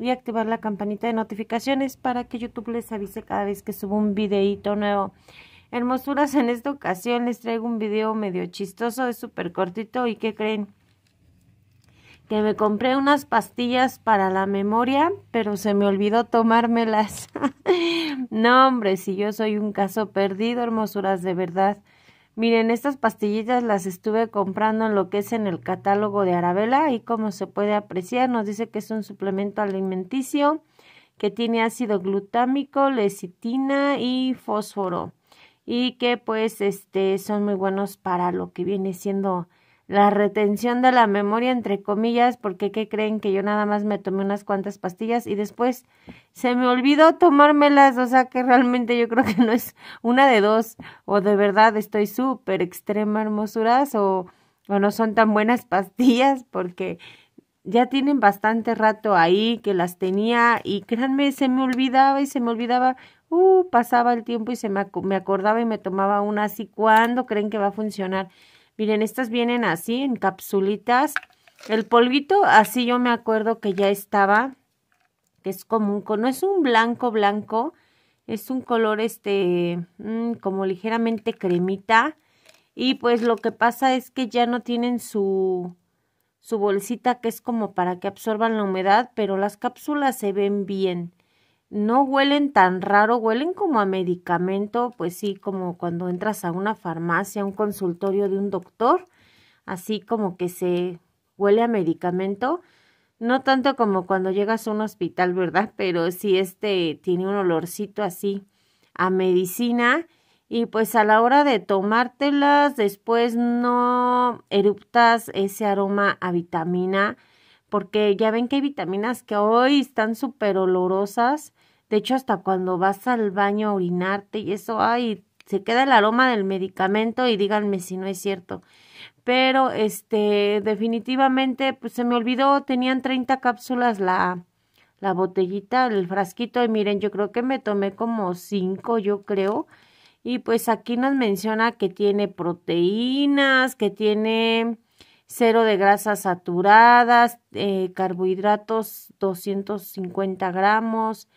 y activar la campanita de notificaciones para que YouTube les avise cada vez que subo un videíto nuevo. Hermosuras, en esta ocasión les traigo un video medio chistoso, es súper cortito y ¿qué creen? Que me compré unas pastillas para la memoria, pero se me olvidó tomármelas. no, hombre, si yo soy un caso perdido, hermosuras, de verdad. Miren, estas pastillitas las estuve comprando en lo que es en el catálogo de Arabella y como se puede apreciar nos dice que es un suplemento alimenticio que tiene ácido glutámico, lecitina y fósforo y que pues este son muy buenos para lo que viene siendo la retención de la memoria, entre comillas, porque ¿qué creen que yo nada más me tomé unas cuantas pastillas y después se me olvidó tomármelas? O sea que realmente yo creo que no es una de dos, o de verdad estoy súper extrema hermosuras, o, o no son tan buenas pastillas, porque ya tienen bastante rato ahí que las tenía y créanme, se me olvidaba y se me olvidaba, uh, pasaba el tiempo y se me, me acordaba y me tomaba una así, cuando creen que va a funcionar? Miren, estas vienen así en capsulitas. El polvito, así yo me acuerdo que ya estaba, que es común, no es un blanco blanco, es un color este, mm, como ligeramente cremita. Y pues lo que pasa es que ya no tienen su, su bolsita que es como para que absorban la humedad, pero las cápsulas se ven bien no huelen tan raro, huelen como a medicamento, pues sí, como cuando entras a una farmacia, a un consultorio de un doctor, así como que se huele a medicamento, no tanto como cuando llegas a un hospital, ¿verdad? Pero sí este tiene un olorcito así a medicina y pues a la hora de tomártelas después no eruptas ese aroma a vitamina porque ya ven que hay vitaminas que hoy están súper olorosas de hecho, hasta cuando vas al baño a orinarte y eso, ay, se queda el aroma del medicamento y díganme si no es cierto. Pero, este, definitivamente, pues se me olvidó, tenían 30 cápsulas la, la botellita, el frasquito, y miren, yo creo que me tomé como 5, yo creo. Y pues aquí nos menciona que tiene proteínas, que tiene cero de grasas saturadas, eh, carbohidratos 250 gramos,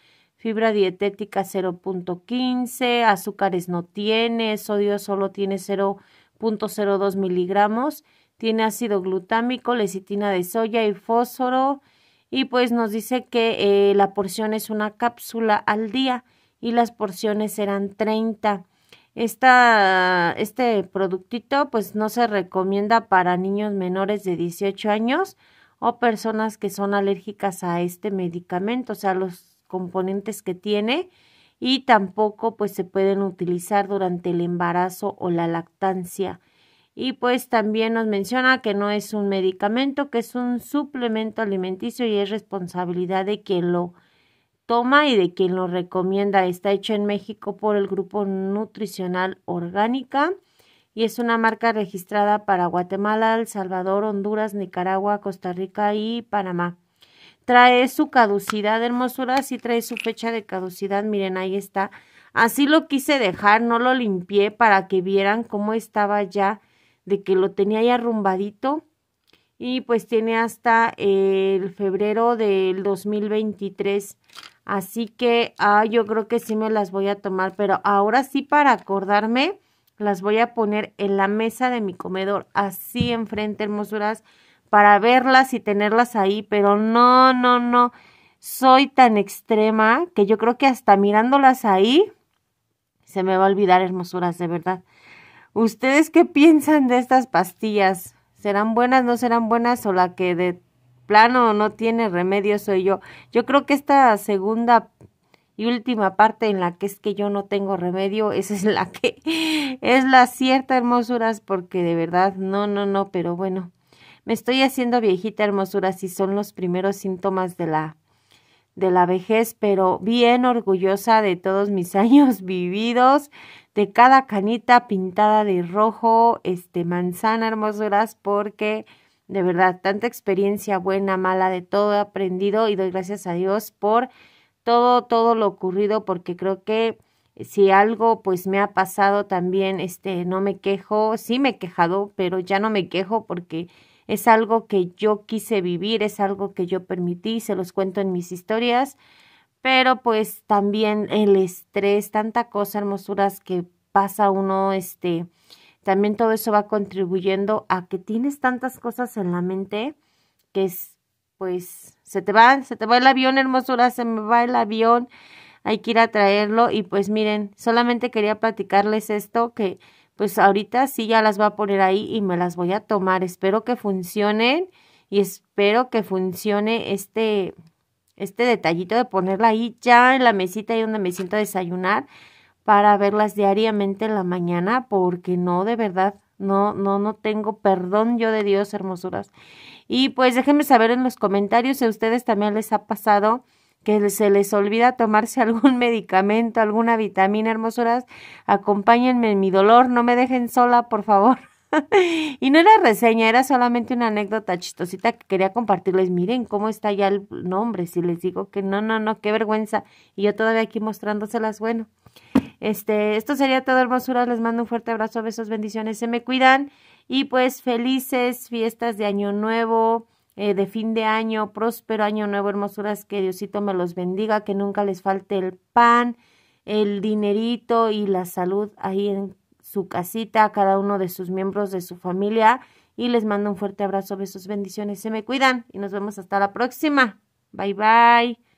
fibra dietética 0.15, azúcares no tiene, sodio solo tiene 0.02 miligramos, tiene ácido glutámico, lecitina de soya y fósforo. Y pues nos dice que eh, la porción es una cápsula al día y las porciones serán 30. Esta, este productito pues no se recomienda para niños menores de 18 años o personas que son alérgicas a este medicamento, o sea, los componentes que tiene y tampoco pues se pueden utilizar durante el embarazo o la lactancia. Y pues también nos menciona que no es un medicamento, que es un suplemento alimenticio y es responsabilidad de quien lo toma y de quien lo recomienda. Está hecho en México por el Grupo Nutricional Orgánica y es una marca registrada para Guatemala, El Salvador, Honduras, Nicaragua, Costa Rica y Panamá trae su caducidad, hermosuras, y trae su fecha de caducidad, miren, ahí está. Así lo quise dejar, no lo limpié para que vieran cómo estaba ya, de que lo tenía ahí arrumbadito. Y pues tiene hasta el febrero del 2023. Así que ah, yo creo que sí me las voy a tomar, pero ahora sí para acordarme, las voy a poner en la mesa de mi comedor, así enfrente, hermosuras para verlas y tenerlas ahí, pero no, no, no. Soy tan extrema que yo creo que hasta mirándolas ahí se me va a olvidar hermosuras, de verdad. ¿Ustedes qué piensan de estas pastillas? ¿Serán buenas, no serán buenas o la que de plano no tiene remedio soy yo? Yo creo que esta segunda y última parte en la que es que yo no tengo remedio, esa es la que es la cierta hermosuras porque de verdad no, no, no, pero bueno. Me estoy haciendo viejita hermosura si son los primeros síntomas de la de la vejez, pero bien orgullosa de todos mis años vividos, de cada canita pintada de rojo, este manzana hermosuras, porque de verdad tanta experiencia buena, mala, de todo he aprendido y doy gracias a Dios por todo todo lo ocurrido porque creo que si algo pues me ha pasado también, este no me quejo, sí me he quejado, pero ya no me quejo porque es algo que yo quise vivir, es algo que yo permití, se los cuento en mis historias, pero pues también el estrés, tanta cosa, hermosuras que pasa uno, este, también todo eso va contribuyendo a que tienes tantas cosas en la mente que es, pues, se te va se te va el avión, hermosura, se me va el avión, hay que ir a traerlo y pues miren, solamente quería platicarles esto que pues ahorita sí ya las voy a poner ahí y me las voy a tomar. Espero que funcionen y espero que funcione este, este detallito de ponerla ahí ya en la mesita ahí donde me siento a desayunar para verlas diariamente en la mañana porque no, de verdad, no, no, no tengo perdón yo de Dios, hermosuras. Y pues déjenme saber en los comentarios si a ustedes también les ha pasado que se les olvida tomarse algún medicamento, alguna vitamina, hermosuras, acompáñenme en mi dolor, no me dejen sola, por favor. y no era reseña, era solamente una anécdota chistosita que quería compartirles. Miren cómo está ya el nombre, si les digo que no, no, no, qué vergüenza. Y yo todavía aquí mostrándoselas, bueno. Este, esto sería todo, hermosuras. Les mando un fuerte abrazo, besos, bendiciones, se me cuidan. Y pues felices fiestas de Año Nuevo eh, de fin de año, próspero año nuevo, hermosuras, que Diosito me los bendiga, que nunca les falte el pan, el dinerito y la salud ahí en su casita, a cada uno de sus miembros de su familia. Y les mando un fuerte abrazo, besos, bendiciones, se me cuidan y nos vemos hasta la próxima. Bye bye.